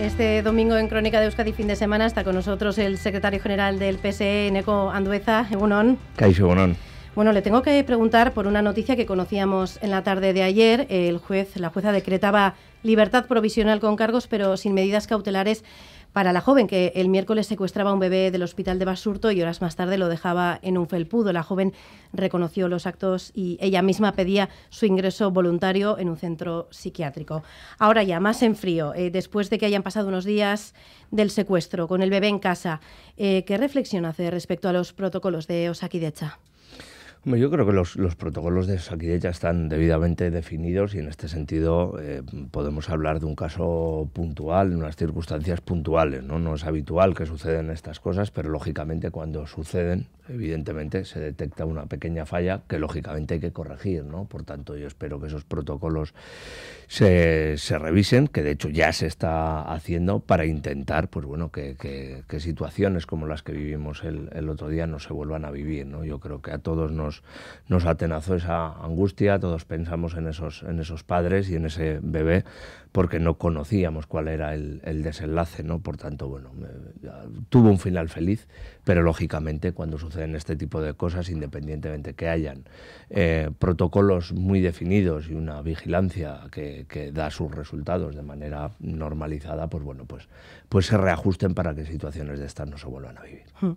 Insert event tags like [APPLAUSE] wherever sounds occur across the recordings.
Este domingo en Crónica de Euskadi fin de semana está con nosotros el secretario general del PSE, Neco Andueza, Egunon. Egunon. Bueno, le tengo que preguntar por una noticia que conocíamos en la tarde de ayer. El juez, la jueza decretaba libertad provisional con cargos, pero sin medidas cautelares para la joven que el miércoles secuestraba a un bebé del hospital de Basurto y horas más tarde lo dejaba en un felpudo. La joven reconoció los actos y ella misma pedía su ingreso voluntario en un centro psiquiátrico. Ahora ya, más en frío, eh, después de que hayan pasado unos días del secuestro con el bebé en casa, eh, ¿qué reflexión hace respecto a los protocolos de decha? yo creo que los, protocolos de Saquille ya están debidamente definidos y en este sentido eh, podemos hablar de un caso puntual, unas circunstancias puntuales. ¿no? no es habitual que suceden estas cosas, pero lógicamente cuando suceden, evidentemente se detecta una pequeña falla que lógicamente hay que corregir. ¿no? Por tanto, yo espero que esos protocolos se, revisen, que de hecho ya se está haciendo para intentar pues bueno, que, situaciones como las que vivimos el, el, otro día no se vuelvan a vivir. ¿no? Yo creo que a todos nos nos, atenazó esa angustia, todos pensamos en esos, en esos padres y en ese bebé, porque no conocíamos cuál era el, desenlace, ¿no? Por tanto, bueno, tuvo un final feliz, pero lógicamente cuando suceden este tipo de cosas, independientemente que hayan eh, protocolos muy definidos y una vigilancia que, da sus resultados de manera normalizada, pues bueno, pues, pues se reajusten para que situaciones de estas no se vuelvan a vivir. Hmm.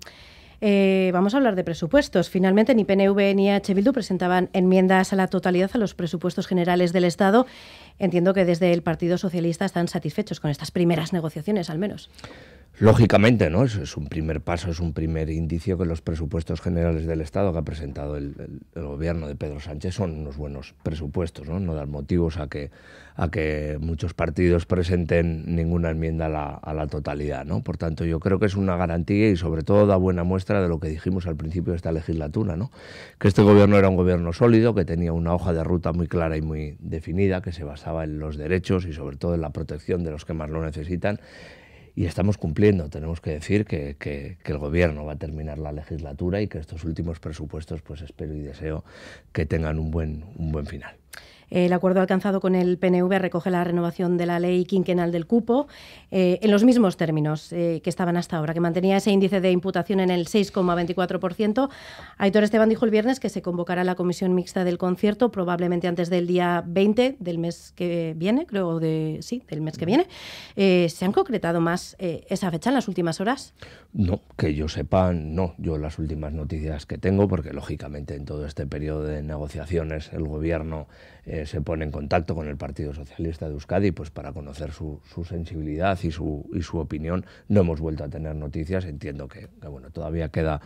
Eh, vamos a hablar de presupuestos. Finalmente, ni PNV ni H. Bildu presentaban enmiendas a la totalidad a los presupuestos generales del Estado. Entiendo que desde el Partido Socialista están satisfechos con estas primeras negociaciones, al menos. Lógicamente, ¿no? Es, es un primer paso, es un primer indicio que los presupuestos generales del Estado que ha presentado el, gobierno de Pedro Sánchez son unos buenos presupuestos, ¿no? No dan motivos a que, a que muchos partidos presenten ninguna enmienda a la, a la totalidad, ¿no? Por tanto, yo creo que es una garantía y sobre todo da buena muestra de lo que dijimos al principio de esta legislatura, ¿no? Que este gobierno era un gobierno sólido, que tenía una hoja de ruta muy clara y muy definida, que se basaba en los derechos y sobre todo en la protección de los que más lo necesitan y estamos cumpliendo. Tenemos que decir que, que, el Gobierno va a terminar la legislatura y que estos últimos presupuestos, pues espero y deseo que tengan un buen, un buen final. El acuerdo alcanzado con el PNV recoge la renovación de la ley quinquenal del cupo eh, en los mismos términos eh, que estaban hasta ahora, que mantenía ese índice de imputación en el 6,24%. Aitor Esteban dijo el viernes que se convocará la comisión mixta del concierto probablemente antes del día 20 del mes que viene, creo, de, sí, del mes que viene. Eh, ¿Se han concretado más esa fecha en las últimas horas? No, que yo sepa, no. Yo las últimas noticias que tengo, porque lógicamente en todo este periodo de negociaciones el gobierno eh, se pone en contacto con el Partido Socialista de Euskadi pues para conocer su, sensibilidad y su, y su, opinión. No hemos vuelto a tener noticias, entiendo que, bueno, todavía queda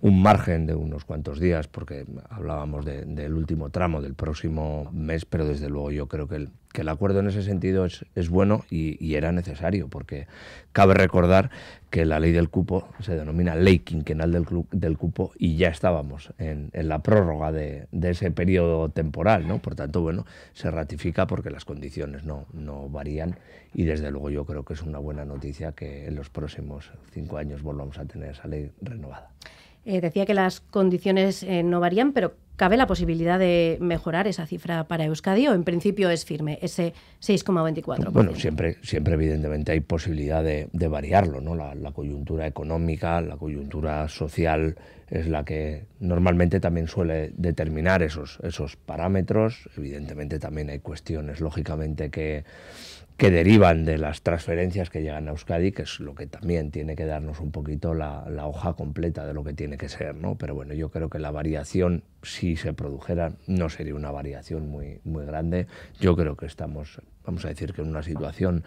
un margen de unos cuantos días porque hablábamos del último tramo del próximo mes, pero desde luego yo creo que el que el acuerdo en ese sentido es, bueno y, era necesario, porque cabe recordar que la ley del cupo se denomina ley quinquenal del, del cupo y ya estábamos en, la prórroga de, ese periodo temporal, ¿no? Por tanto, bueno, se ratifica porque las condiciones no, no varían y desde luego yo creo que es una buena noticia que en los próximos cinco años volvamos a tener esa ley renovada. Eh, decía que las condiciones eh, no varían, pero ¿Cabe la posibilidad de mejorar esa cifra para Euskadi o en principio es firme ese 6,24%? Bueno, siempre, siempre evidentemente hay posibilidad de, variarlo, ¿no? La, la, coyuntura económica, la coyuntura social es la que normalmente también suele determinar esos, esos parámetros. Evidentemente también hay cuestiones, lógicamente, que que derivan de las transferencias que llegan a Euskadi, que es lo que también tiene que darnos un poquito la, hoja completa de lo que tiene que ser, ¿no? Pero bueno, yo creo que la variación, si se produjera, no sería una variación muy, muy grande. Yo creo que estamos, vamos a decir, que en una situación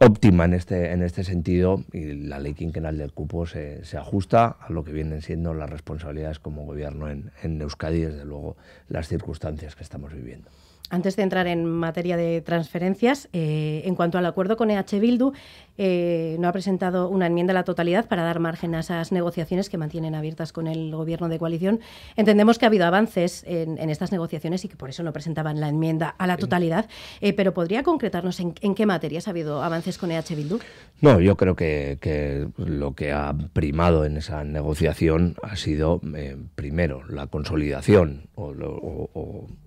óptima en este, en este sentido y la ley quinquenal del cupo se, ajusta a lo que vienen siendo las responsabilidades como gobierno en, en Euskadi, desde luego las circunstancias que estamos viviendo. Antes de entrar en materia de transferencias, eh, en cuanto al acuerdo con e EH Bildu, no ha presentado una enmienda a la totalidad para dar margen a esas negociaciones que mantienen abiertas con el Gobierno de coalición. Entendemos que ha habido avances en, estas negociaciones y que por eso no presentaban la enmienda a la totalidad, eh, pero ¿podría concretarnos en, qué materias ha habido avances con EH Bildu? No, yo creo que, lo que ha primado en esa negociación ha sido, eh, primero, la consolidación o,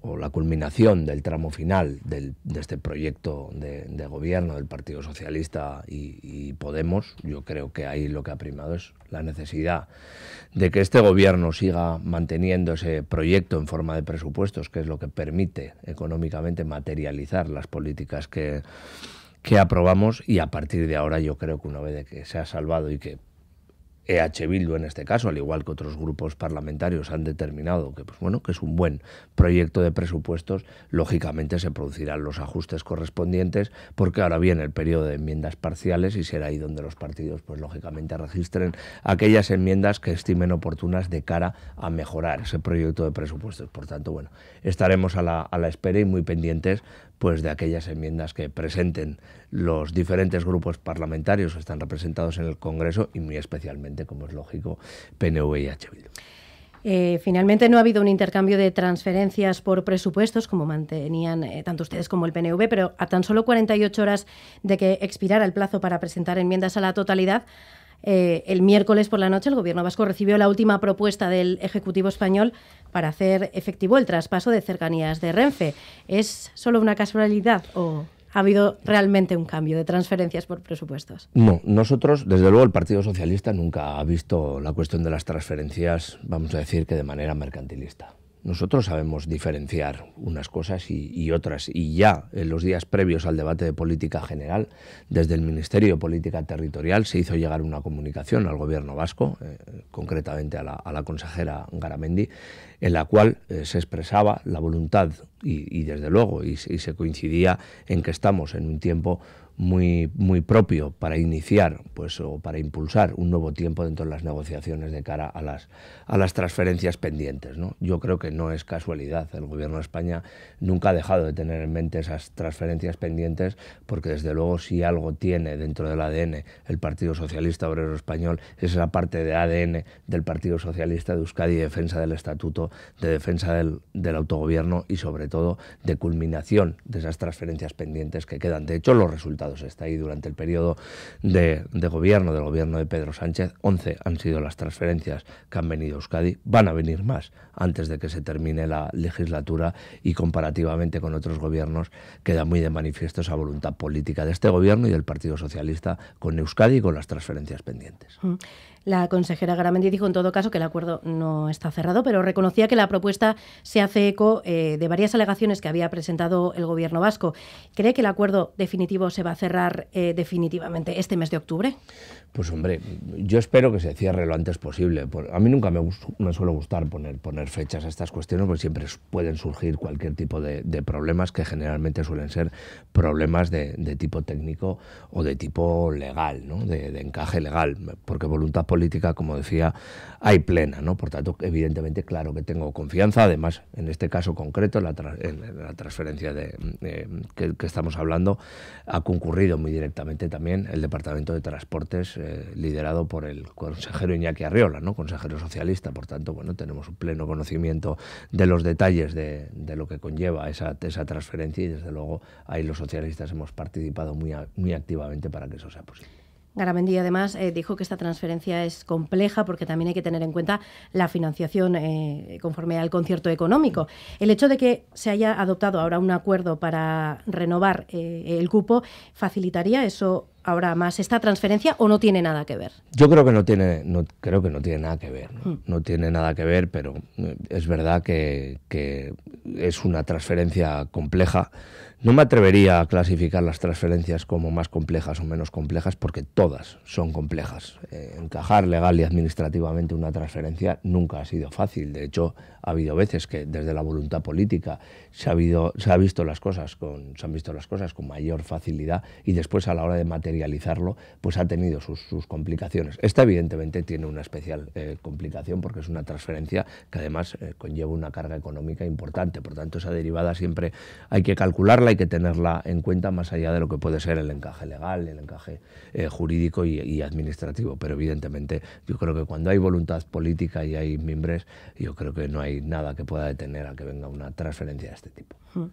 o la culminación de el tramo final de este proyecto de, gobierno del Partido Socialista y, Podemos, yo creo que ahí lo que ha primado es la necesidad de que este gobierno siga manteniendo ese proyecto en forma de presupuestos, que es lo que permite económicamente materializar las políticas que, que aprobamos y a partir de ahora yo creo que una vez que se ha salvado y que EH Bildu en este caso, al igual que otros grupos parlamentarios han determinado que pues bueno, que es un buen proyecto de presupuestos, lógicamente se producirán los ajustes correspondientes porque ahora viene el periodo de enmiendas parciales y será ahí donde los partidos pues lógicamente registren aquellas enmiendas que estimen oportunas de cara a mejorar ese proyecto de presupuestos. Por tanto, bueno, estaremos a la, a la espera y muy pendientes pues de aquellas enmiendas que presenten los diferentes grupos parlamentarios que están representados en el Congreso y muy especialmente, como es lógico, PNV y HB. Bildu. Eh, finalmente no ha habido un intercambio de transferencias por presupuestos, como mantenían eh, tanto ustedes como el PNV, pero a tan solo 48 horas de que expirara el plazo para presentar enmiendas a la totalidad, eh, el miércoles por la noche el Gobierno vasco recibió la última propuesta del Ejecutivo español para hacer efectivo el traspaso de cercanías de Renfe. ¿Es solo una casualidad o ha habido realmente un cambio de transferencias por presupuestos? No, nosotros, desde luego, el Partido Socialista nunca ha visto la cuestión de las transferencias, vamos a decir que de manera mercantilista. Nosotros sabemos diferenciar unas cosas y, otras, y ya en los días previos al debate de política general, desde el Ministerio de Política Territorial se hizo llegar una comunicación al Gobierno vasco, eh, concretamente a la, consejera Garamendi, en la cual eh, se expresaba la voluntad y, desde luego, y se coincidía en que estamos en un tiempo muy, muy propio para iniciar pues, o para impulsar un nuevo tiempo dentro de las negociaciones de cara a las, a las transferencias pendientes. ¿no? Yo creo que no es casualidad. El Gobierno de España nunca ha dejado de tener en mente esas transferencias pendientes porque desde luego si algo tiene dentro del ADN el Partido Socialista Obrero Español es esa parte de ADN del Partido Socialista de Euskadi de defensa del Estatuto, de defensa del, del autogobierno y sobre todo de culminación de esas transferencias pendientes que quedan. De hecho, los resultados Está ahí durante el periodo de, gobierno, del gobierno de Pedro Sánchez, 11 han sido las transferencias que han venido a Euskadi. Van a venir más antes de que se termine la legislatura y comparativamente con otros gobiernos queda muy de manifiesto esa voluntad política de este gobierno y del Partido Socialista con Euskadi y con las transferencias pendientes. Mm. La consejera Garamendi dijo en todo caso que el acuerdo no está cerrado, pero reconocía que la propuesta se hace eco eh, de varias alegaciones que había presentado el gobierno vasco. ¿Cree que el acuerdo definitivo se va a cerrar eh, definitivamente este mes de octubre? Pues hombre, yo espero que se cierre lo antes posible. A mí nunca me, me suele gustar poner, fechas a estas cuestiones porque siempre pueden surgir cualquier tipo de, problemas que generalmente suelen ser problemas de, tipo técnico o de tipo legal, ¿no? de, de encaje legal, porque voluntad política, como decía, hay plena. ¿no? Por tanto, evidentemente, claro que tengo confianza, además, en este caso concreto, la, transferencia de, eh, que, estamos hablando, ha concurrido muy directamente también el Departamento de Transportes, eh, liderado por el consejero Iñaki Arriola, ¿no? consejero socialista. Por tanto, bueno, tenemos un pleno conocimiento de los detalles de, de lo que conlleva esa, esa transferencia y, desde luego, ahí los socialistas hemos participado muy, muy activamente para que eso sea posible. Garamendi además eh, dijo que esta transferencia es compleja porque también hay que tener en cuenta la financiación eh, conforme al concierto económico. El hecho de que se haya adoptado ahora un acuerdo para renovar eh, el cupo facilitaría eso ahora más esta transferencia o no tiene nada que ver? Yo creo que no tiene, no, creo que no tiene nada que ver. ¿no? Hmm. tiene nada que ver, pero eh, es verdad que, es una transferencia compleja. No me atrevería a clasificar las transferencias como más complejas o menos complejas, porque todas son complejas. Eh, encajar legal y administrativamente una transferencia nunca ha sido fácil. De hecho, ha habido veces que desde la voluntad política se ha, habido, se ha visto las cosas con, se han visto las cosas con mayor facilidad y después a la hora de materializar pues ha tenido sus, complicaciones. Esta evidentemente tiene una especial eh, complicación porque es una transferencia que además eh, conlleva una carga económica importante, por tanto esa derivada siempre hay que calcularla, hay que tenerla en cuenta más allá de lo que puede ser el encaje legal, el encaje eh, jurídico y, administrativo, pero evidentemente yo creo que cuando hay voluntad política y hay mimbres, yo creo que no hay nada que pueda detener a que venga una transferencia de este tipo. Mm.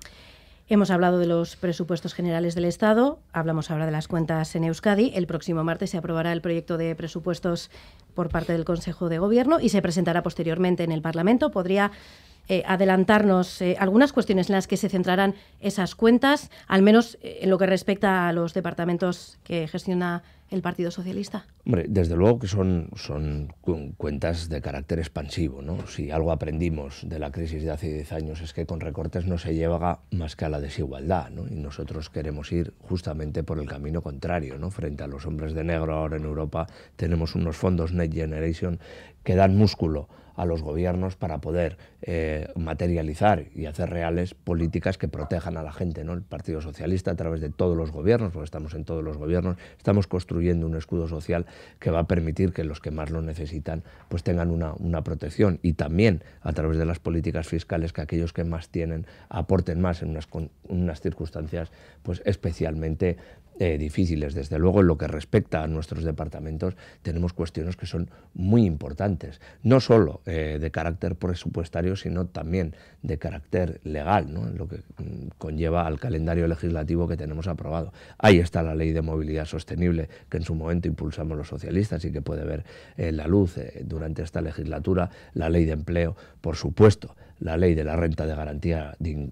Hemos hablado de los presupuestos generales del Estado, hablamos ahora de las cuentas en Euskadi. El próximo martes se aprobará el proyecto de presupuestos por parte del Consejo de Gobierno y se presentará posteriormente en el Parlamento. Podría eh, adelantarnos eh, algunas cuestiones en las que se centrarán esas cuentas, al menos eh, en lo que respecta a los departamentos que gestiona el Partido Socialista? Hombre, desde luego que son, son cuentas de carácter expansivo. Si algo aprendimos de la crisis de hace 10 años es que con recortes no se lleva más que a la desigualdad. Y nosotros queremos ir justamente por el camino contrario. ¿no? Frente a los hombres de negro ahora en Europa tenemos unos fondos net Generation que dan músculo a los gobiernos para poder eh, materializar y hacer reales políticas que protejan a la gente. ¿no? El Partido Socialista, a través de todos los gobiernos, porque estamos en todos los gobiernos, estamos construyendo un escudo social que va a permitir que los que más lo necesitan pues tengan una, protección y también a través de las políticas fiscales que aquellos que más tienen aporten más en unas, circunstancias pues especialmente eh, difíciles. Desde luego, en lo que respecta a nuestros departamentos, tenemos cuestiones que son muy importantes, no solo eh, de carácter presupuestario, sino también de carácter legal, ¿no? lo que mm, conlleva al calendario legislativo que tenemos aprobado. Ahí está la ley de movilidad sostenible que en su momento impulsamos los socialistas y que puede ver eh, la luz durante esta legislatura, la ley de empleo, por supuesto la ley de la renta de garantía de,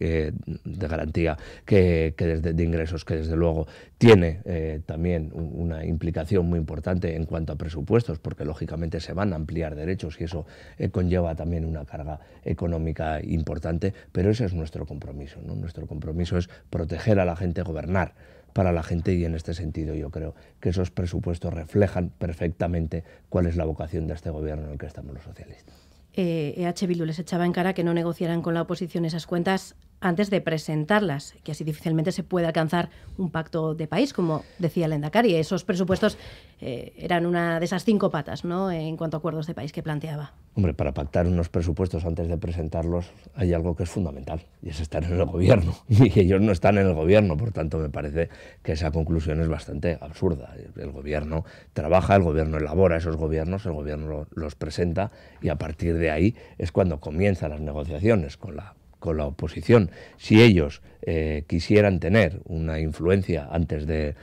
eh, garantía que, desde, ingresos que desde luego tiene eh, también una implicación muy importante en cuanto a presupuestos porque lógicamente se van a ampliar derechos y eso eh, conlleva también una carga económica importante pero ese es nuestro compromiso nuestro compromiso es proteger a la gente gobernar para la gente y en este sentido yo creo que esos presupuestos reflejan perfectamente cuál es la vocación de este gobierno en el que estamos los socialistas eh, e les echaba en cara que no negociaran con la oposición esas cuentas antes de presentarlas, que así difícilmente se puede alcanzar un pacto de país, como decía el Esos presupuestos eh, eran una de esas cinco patas, ¿no? En cuanto a acuerdos de país que planteaba. Hombre, para pactar unos presupuestos antes de presentarlos hay algo que es fundamental, y es estar en el gobierno. [LAUGHS] Y ellos no están en el gobierno, por tanto me parece que esa conclusión es bastante absurda. El gobierno trabaja, el gobierno elabora esos gobiernos, el gobierno los presenta, y a partir de ahí es cuando comienzan las negociaciones con la con la oposición. Si ellos eh, quisieran tener una influencia antes de,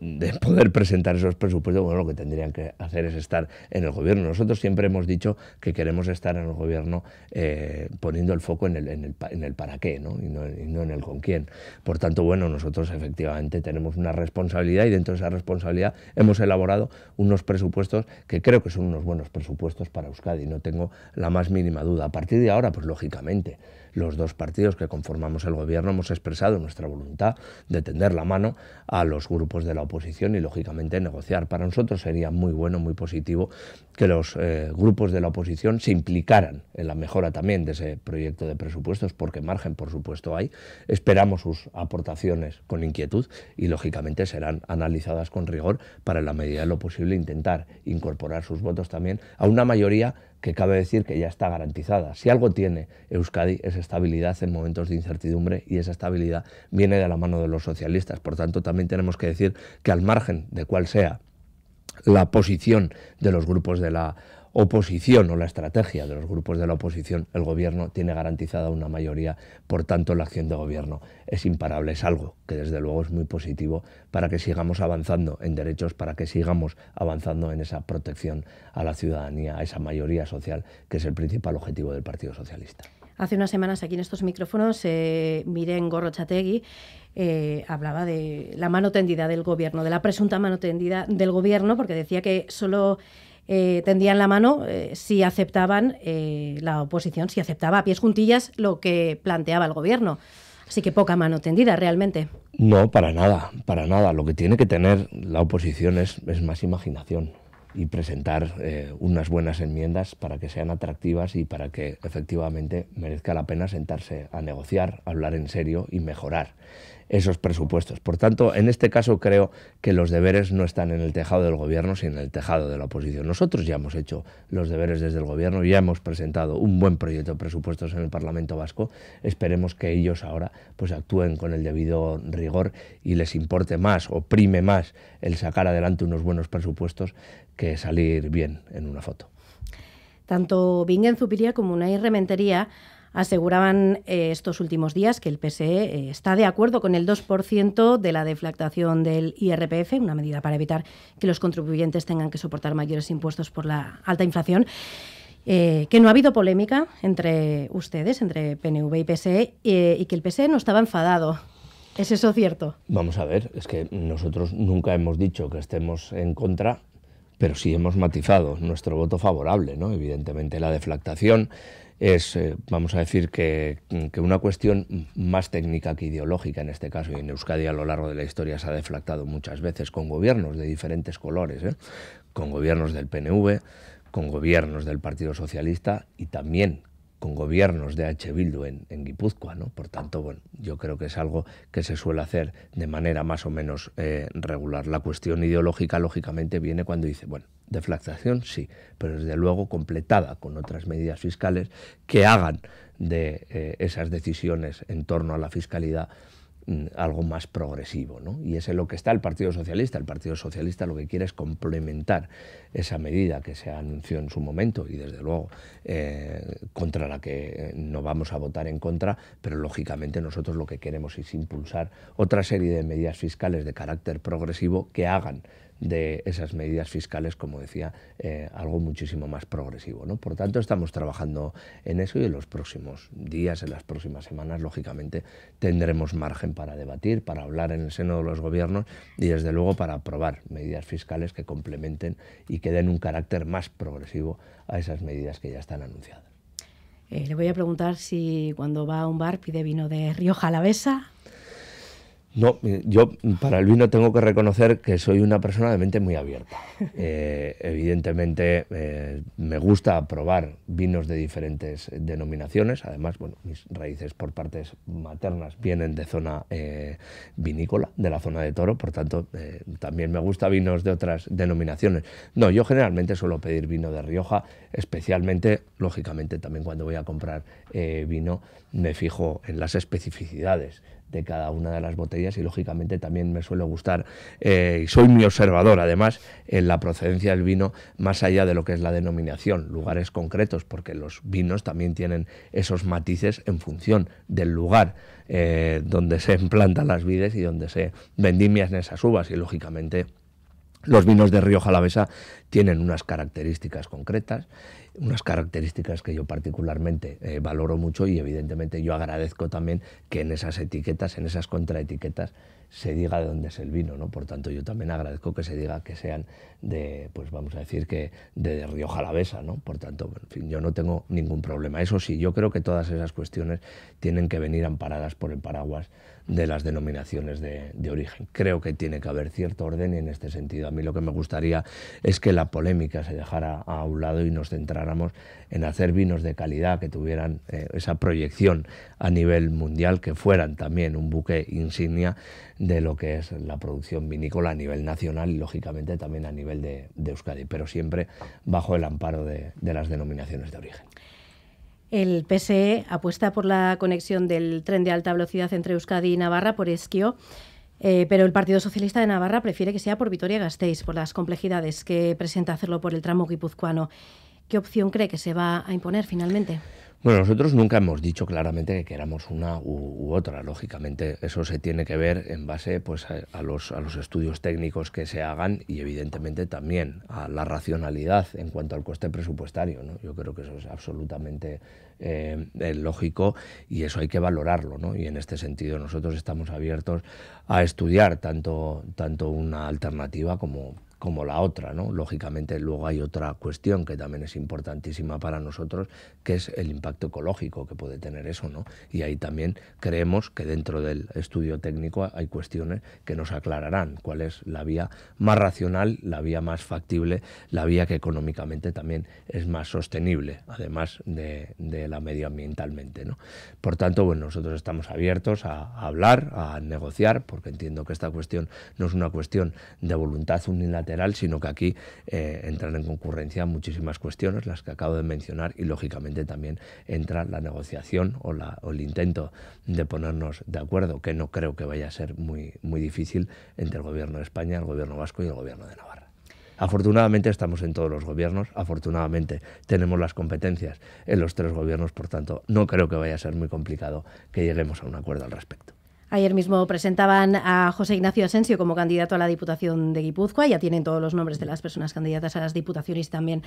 de poder presentar esos presupuestos, bueno, lo que tendrían que hacer es estar en el gobierno. Nosotros siempre hemos dicho que queremos estar en el gobierno eh, poniendo el foco en el, en el, en el para qué ¿no? Y, ¿no? en el con quién. Por tanto, bueno, nosotros efectivamente tenemos una responsabilidad y dentro de esa responsabilidad hemos elaborado unos presupuestos que creo que son unos buenos presupuestos para Euskadi, no tengo la más mínima duda. A partir de ahora, pues lógicamente, los dos partidos que conformamos el gobierno hemos expresado nuestra voluntad de tender la mano a los grupos de la oposición y, lógicamente, negociar. Para nosotros sería muy bueno, muy positivo que los eh, grupos de la oposición se implicaran en la mejora también de ese proyecto de presupuestos, porque margen, por supuesto, hay. Esperamos sus aportaciones con inquietud y, lógicamente, serán analizadas con rigor para, en la medida de lo posible, intentar incorporar sus votos también a una mayoría que cabe decir que ya está garantizada. Si algo tiene Euskadi es estabilidad en momentos de incertidumbre y esa estabilidad viene de la mano de los socialistas. Por tanto, también tenemos que decir que al margen de cuál sea la posición de los grupos de la oposición o la estrategia de los grupos de la oposición, el gobierno tiene garantizada una mayoría, por tanto la acción de gobierno es imparable, es algo que desde luego es muy positivo para que sigamos avanzando en derechos, para que sigamos avanzando en esa protección a la ciudadanía, a esa mayoría social, que es el principal objetivo del Partido Socialista. Hace unas semanas aquí en estos micrófonos, eh, Miren Gorrochategui eh, hablaba de la mano tendida del gobierno, de la presunta mano tendida del gobierno, porque decía que solo eh, tendían la mano eh, si aceptaban eh, la oposición, si aceptaba a pies juntillas lo que planteaba el gobierno. Así que poca mano tendida realmente. No, para nada, para nada. Lo que tiene que tener la oposición es, más imaginación y presentar unas buenas enmiendas para que sean atractivas y para que efectivamente merezca la pena sentarse a negociar, hablar en serio y mejorar esos presupuestos. Por tanto, en este caso creo que los deberes no están en el tejado del gobierno, sino en el tejado de la oposición. Nosotros ya hemos hecho los deberes desde el gobierno, ya hemos presentado un buen proyecto de presupuestos en el Parlamento Vasco. Esperemos que ellos ahora pues actúen con el debido rigor y les importe más o prime más el sacar adelante unos buenos presupuestos que salir bien en una foto. Tanto en Zupiría como una Rementería aseguraban eh, estos últimos días que el PSE eh, está de acuerdo con el 2% de la deflactación del IRPF, una medida para evitar que los contribuyentes tengan que soportar mayores impuestos por la alta inflación. Eh, que no ha habido polémica entre ustedes, entre PNV y PSE, y que el PSE no estaba enfadado ¿Es eso cierto? Vamos a ver, es que nosotros nunca hemos dicho que estemos en contra, pero sí hemos matizado nuestro voto favorable, ¿no? Evidentemente la deflactación es, eh, vamos a decir, que, una cuestión más técnica que ideológica en este caso, y en Euskadi a lo largo de la historia se ha deflactado muchas veces con gobiernos de diferentes colores, ¿eh? con gobiernos del PNV, con gobiernos del Partido Socialista y también con gobiernos de H. Bildu en, Guipúzcoa. ¿no? Por tanto, bueno, yo creo que es algo que se suele hacer de manera más o menos eh, regular. La cuestión ideológica, lógicamente, viene cuando dice, bueno, deflactación sí, pero desde luego completada con otras medidas fiscales que hagan de eh, esas decisiones en torno a la fiscalidad Mm, algo más progresivo. ¿no? Y es lo que está el Partido Socialista. El Partido Socialista lo que quiere es complementar esa medida que se anunció en su momento y desde luego eh, contra la que no vamos a votar en contra, pero lógicamente nosotros lo que queremos es impulsar otra serie de medidas fiscales de carácter progresivo que hagan de esas medidas fiscales, como decía, eh, algo muchísimo más progresivo. ¿no? Por tanto, estamos trabajando en eso y en los próximos días, en las próximas semanas, lógicamente, tendremos margen para debatir, para hablar en el seno de los gobiernos y, desde luego, para aprobar medidas fiscales que complementen y que den un carácter más progresivo a esas medidas que ya están anunciadas. Eh, le voy a preguntar si cuando va a un bar pide vino de Rioja Besa. No, eh, yo para el vino tengo que reconocer que soy una persona de mente muy abierta. [LAUGHS] Eh, evidentemente eh, me gusta probar vinos de diferentes denominaciones. Además, bueno, mis raíces por partes maternas vienen de zona vinícola, de la zona de Toro, por tanto también me gusta vinos de otras denominaciones. No, yo generalmente suelo pedir vino de Rioja, especialmente, lógicamente, también cuando voy a comprar vino me fijo en las especificidades de cada una de las botellas y lógicamente también me suele gustar eh, y soy mi observador además en la procedencia del vino más allá de lo que es la denominación, lugares concretos, porque los vinos también tienen esos matices en función del lugar eh, donde se implantan las vides y donde se vendimian esas uvas y lógicamente los vinos de Río Jalavesa tienen unas características concretas, unas características que yo particularmente eh, valoro mucho y evidentemente yo agradezco también que en esas etiquetas, en esas contraetiquetas, se diga de dónde es el vino, ¿no? Por tanto, yo también agradezco que se diga que sean de, pues vamos a decir que de Rioja Labesa. ¿no? Por tanto, en fin, yo no tengo ningún problema. Eso sí, yo creo que todas esas cuestiones tienen que venir amparadas por el paraguas de las denominaciones de, de origen. Creo que tiene que haber cierto orden y en este sentido a mí lo que me gustaría es que la polémica se dejara a un lado y nos centráramos en hacer vinos de calidad que tuvieran eh, esa proyección a nivel mundial, que fueran también un buque insignia de lo que es la producción vinícola a nivel nacional y lógicamente también a nivel de, Euskadi, pero siempre bajo el amparo de, de las denominaciones de origen. El PSE apuesta por la conexión del tren de alta velocidad entre Euskadi y Navarra por Esquio. Eh, pero el Partido Socialista de Navarra prefiere que sea por Vitoria-Gasteiz, por las complejidades que presenta hacerlo por el tramo guipuzcoano. ¿Qué opción cree que se va a imponer finalmente? Bueno, nosotros nunca hemos dicho claramente que queramos una u, otra. Lógicamente, eso se tiene que ver en base pues, a, los, estudios técnicos que se hagan y, evidentemente, también a la racionalidad en cuanto al coste presupuestario. Yo creo que eso es absolutamente eh, eh, lógico y eso hay que valorarlo. Y en este sentido, nosotros estamos abiertos a estudiar tanto, tanto una alternativa como, como la otra. ¿no? Lógicamente luego hay otra cuestión que también es importantísima para nosotros, que es el impacto ecológico que puede tener eso. ¿no? Y ahí también creemos que dentro del estudio técnico hay cuestiones que nos aclararán cuál es la vía más racional, la vía más factible, la vía que económicamente también es más sostenible, además de, la medioambientalmente. ¿no? Por tanto, bueno, nosotros estamos abiertos a, a hablar, a negociar, porque entiendo que esta cuestión no es una cuestión de voluntad unilateral, sino que aquí eh, entran en concurrencia muchísimas cuestiones, las que acabo de mencionar, y lógicamente también entra la negociación o, o el intento de ponernos de acuerdo, que no creo que vaya a ser muy, muy difícil entre el Gobierno de España, el Gobierno vasco y el Gobierno de Navarra. Afortunadamente estamos en todos los gobiernos, afortunadamente tenemos las competencias en los tres gobiernos, por tanto no creo que vaya a ser muy complicado que lleguemos a un acuerdo al respecto. Ayer mismo presentaban a José Ignacio Asensio como candidato a la Diputación de Guipúzcoa. Ya tienen todos los nombres de las personas candidatas a las diputaciones y también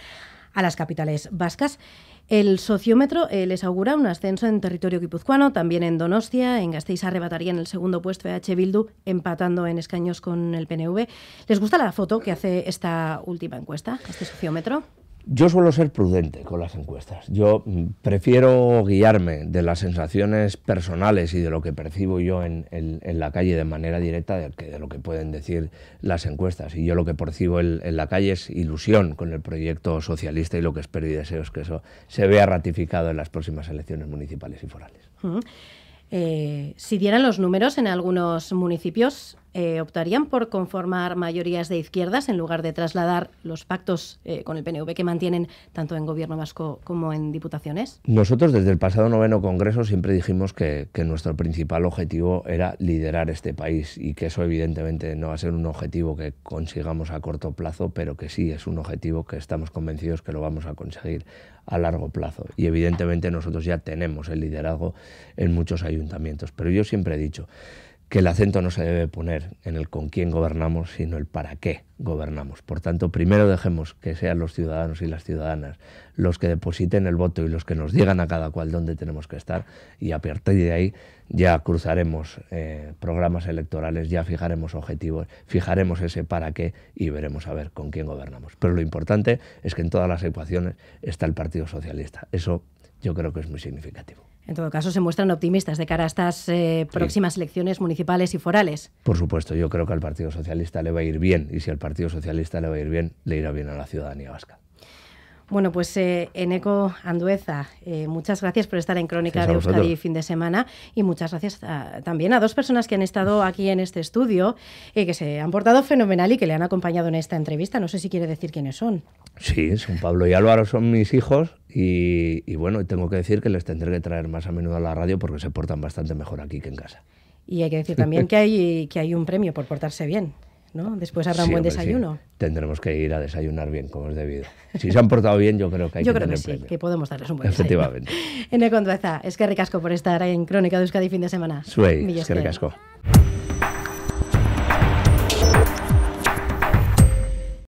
a las capitales vascas. El sociómetro eh, les augura un ascenso en territorio guipuzcoano, también en Donostia. En Gasteiz en el segundo puesto H. Bildu, empatando en escaños con el PNV. ¿Les gusta la foto que hace esta última encuesta, este sociómetro? Yo suelo ser prudente con las encuestas. Yo mm, prefiero guiarme de las sensaciones personales y de lo que percibo yo en, la calle de manera directa de, que de lo que pueden decir las encuestas. Y yo lo que percibo en, la calle es ilusión con el proyecto socialista y lo que espero y deseo es que eso se vea ratificado en las próximas elecciones municipales y forales. Eh, si dieran los números en algunos municipios, eh, optarían por conformar mayorías de izquierdas en lugar de trasladar los pactos eh, con el PNV que mantienen tanto en Gobierno vasco como en diputaciones? Nosotros desde el pasado noveno Congreso siempre dijimos que, que nuestro principal objetivo era liderar este país y que eso evidentemente no va a ser un objetivo que consigamos a corto plazo, pero que sí es un objetivo que estamos convencidos que lo vamos a conseguir a largo plazo. Y evidentemente nosotros ya tenemos el liderazgo en muchos ayuntamientos. Pero yo siempre he dicho que el acento no se debe poner en el con quién gobernamos, sino el para qué gobernamos. Por tanto, primero dejemos que sean los ciudadanos y las ciudadanas los que depositen el voto y los que nos digan a cada cual dónde tenemos que estar y a partir de ahí ya cruzaremos eh, programas electorales, ya fijaremos objetivos, fijaremos ese para qué y veremos a ver con quién gobernamos. Pero lo importante es que en todas las ecuaciones está el Partido Socialista. Eso yo creo que es muy significativo en todo caso, se muestran optimistas de cara a estas eh, próximas elecciones municipales y forales. Por supuesto, yo creo que al Partido Socialista le va a ir bien y si al Partido Socialista le va a ir bien, le irá bien a la ciudadanía vasca. Bueno, pues eh, Eneco Andueza, eh, muchas gracias por estar en Crónica de Euskadi fin de semana y muchas gracias ah, también a dos personas que han estado aquí en este estudio, eh, que se han portado fenomenal y que le han acompañado en esta entrevista. No sé si quiere decir quiénes son. Sí, son Pablo y Álvaro, son mis hijos y, bueno, tengo que decir que les tendré que traer más a menudo a la radio porque se portan bastante mejor aquí que en casa. Y hay que decir también que hay, que hay un premio por portarse bien. Después habrá un buen desayuno. Tendremos que ir a desayunar bien, como es debido. Si se han portado bien, yo creo que hay yo que Yo creo que sí, que podemos darles un buen desayuno. Efectivamente. el es que ricasco por estar en Crónica de Euskadi fin de semana. Suey, es que ricasco.